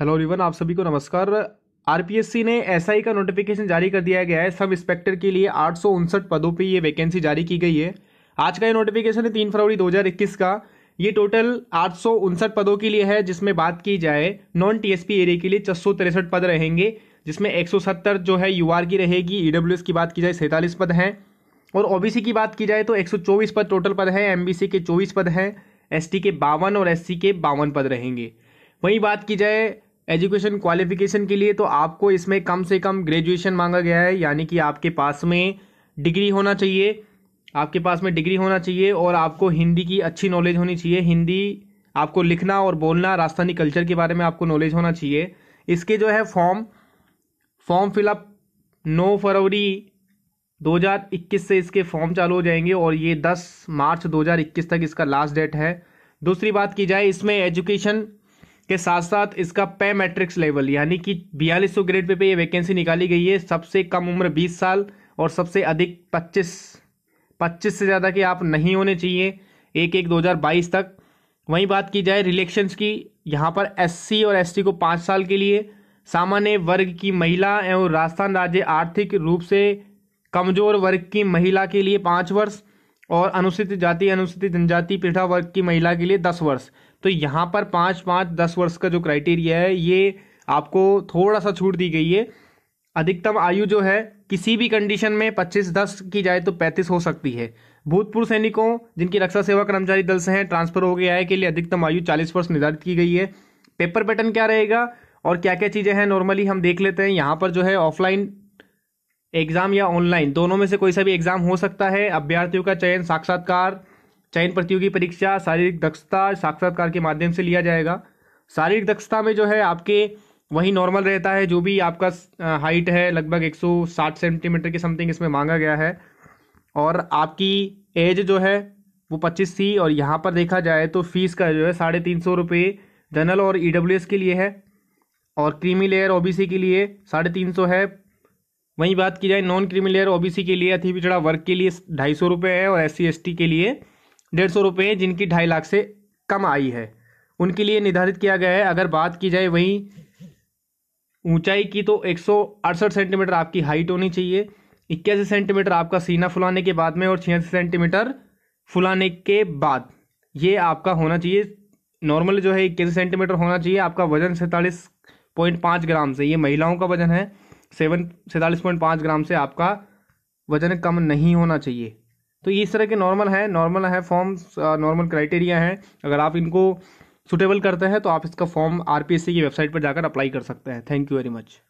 hello रिवन आप सभी को नमस्कार आरपीएससी ने एसआई का नोटिफिकेशन जारी कर दिया गया है सब इंस्पेक्टर के लिए आठ पदों पे ये वैकेंसी जारी की गई है आज का ये नोटिफिकेशन है तीन फरवरी 2021 का ये टोटल आठ पदों के लिए है जिसमें बात की जाए नॉन टीएसपी एरिया के लिए छः पद रहेंगे जिसमें एक जो है यू की रहेगी ई e की बात की जाए सैंतालीस पद हैं और ओ की बात की जाए तो एक पद टोटल पद हैं एम के चौबीस पद हैं एस के बावन और एस के बावन पद रहेंगे वहीं बात की जाए एजुकेशन क्वालिफिकेशन के लिए तो आपको इसमें कम से कम ग्रेजुएशन मांगा गया है यानी कि आपके पास में डिग्री होना चाहिए आपके पास में डिग्री होना चाहिए और आपको हिंदी की अच्छी नॉलेज होनी चाहिए हिंदी आपको लिखना और बोलना राजस्थानी कल्चर के बारे में आपको नॉलेज होना चाहिए इसके जो है फॉर्म फॉर्म फिलअप नौ फरवरी 2021 से इसके फॉर्म चालू हो जाएंगे और ये 10 मार्च 2021 तक इसका लास्ट डेट है दूसरी बात की जाए इसमें एजुकेशन के साथ साथ इसका पे मैट्रिक्स लेवल यानी कि बयालीस सौ ग्रेड पे पे ये वैकेंसी निकाली गई है सबसे कम उम्र बीस साल और सबसे अधिक पच्चीस पच्चीस से ज़्यादा के आप नहीं होने चाहिए एक एक दो हज़ार बाईस तक वहीं बात की जाए रिलेक्शंस की यहाँ पर एस और एस को पाँच साल के लिए सामान्य वर्ग की महिला एवं राजस्थान राज्य आर्थिक रूप से कमजोर वर्ग की महिला के लिए पाँच वर्ष और अनुसूचित जाति अनुसूचित जनजाति पिछड़ा वर्ग की महिला के लिए दस वर्ष तो यहाँ पर पाँच पाँच दस वर्ष का जो क्राइटेरिया है ये आपको थोड़ा सा छूट दी गई है अधिकतम आयु जो है किसी भी कंडीशन में पच्चीस दस की जाए तो पैंतीस हो सकती है भूतपूर्व सैनिकों जिनकी रक्षा सेवा कर्मचारी दल से हैं ट्रांसफर हो गया है के लिए अधिकतम आयु चालीस वर्ष निर्धारित की गई है पेपर पैटर्न क्या रहेगा और क्या क्या चीज़ें हैं नॉर्मली हम देख लेते हैं यहाँ पर जो है ऑफलाइन एग्जाम या ऑनलाइन दोनों में से कोई सा भी एग्जाम हो सकता है अभ्यर्थियों का चयन साक्षात्कार चयन प्रतियोगी परीक्षा शारीरिक दक्षता साक्षात्कार के माध्यम से लिया जाएगा शारीरिक दक्षता में जो है आपके वही नॉर्मल रहता है जो भी आपका हाइट है लगभग 160 सेंटीमीटर के समथिंग इसमें मांगा गया है और आपकी एज जो है वो 25 थी और यहाँ पर देखा जाए तो फीस का जो है साढ़े तीन सौ रुपये जनरल और ई e के लिए है और क्रीमी लेयर ओ के लिए साढ़े तीन सौ है वहीं बात की जाए नॉन क्रीमी लेयर ओबीसी के लिए अति पिछड़ा वर्ग के लिए ढाई सौ रुपये है और एस सी के लिए डेढ़ सौ रुपये है जिनकी ढाई लाख से कम आई है उनके लिए निर्धारित किया गया है अगर बात की जाए वहीं ऊंचाई की तो एक सेंटीमीटर आपकी हाइट होनी चाहिए इक्यासी सेंटीमीटर आपका सीना फुलाने के बाद में और छियासी सेंटीमीटर फुलाने के बाद ये आपका होना चाहिए नॉर्मल जो है इक्यासी सेंटीमीटर होना चाहिए आपका वजन सैंतालीस पॉइंट पाँच ग्राम से ये महिलाओं का वजन है सेवन सैंतालीस पॉइंट पाँच ग्राम से आपका वजन कम नहीं होना चाहिए तो इस तरह के नॉर्मल है नॉर्मल है फॉर्म्स नॉर्मल क्राइटेरिया हैं अगर आप इनको सुटेबल करते हैं तो आप इसका फॉर्म आर की वेबसाइट पर जाकर अप्लाई कर सकते हैं थैंक यू वेरी मच